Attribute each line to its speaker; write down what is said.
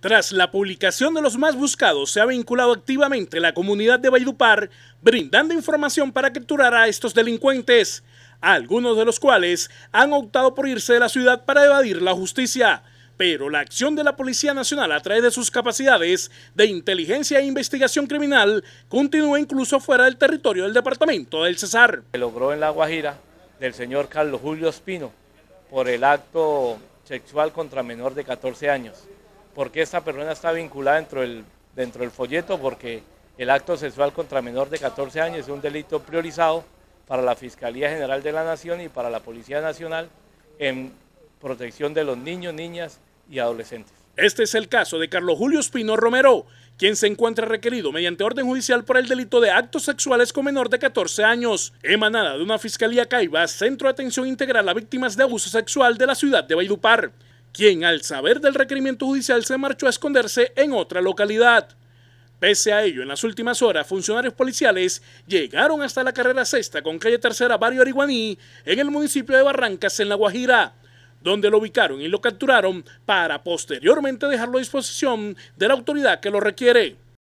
Speaker 1: Tras la publicación de los más buscados, se ha vinculado activamente la comunidad de vaidupar brindando información para capturar a estos delincuentes, algunos de los cuales han optado por irse de la ciudad para evadir la justicia. Pero la acción de la Policía Nacional a través de sus capacidades de inteligencia e investigación criminal continúa incluso
Speaker 2: fuera del territorio del departamento del Cesar. Se logró en La Guajira del señor Carlos Julio Espino por el acto sexual contra menor de 14 años. Porque esta persona está vinculada dentro del, folleto, porque el acto sexual contra menor de 14 años es un delito priorizado para la Fiscalía General de la Nación y para la Policía Nacional en protección de los niños, niñas y adolescentes. Este es el
Speaker 1: caso de Carlos Julio Espino Romero, quien se encuentra requerido mediante orden judicial por el delito de actos sexuales con menor de 14 años, emanada de una Fiscalía Caiba, Centro de Atención Integral a Víctimas de Abuso Sexual de la ciudad de par quien al saber del requerimiento judicial se marchó a esconderse en otra localidad. Pese a ello, en las últimas horas, funcionarios policiales llegaron hasta la carrera sexta con calle tercera Barrio Ariguaní, en el municipio de Barrancas, en La Guajira, donde lo ubicaron y lo capturaron para posteriormente dejarlo a disposición de la autoridad que lo requiere.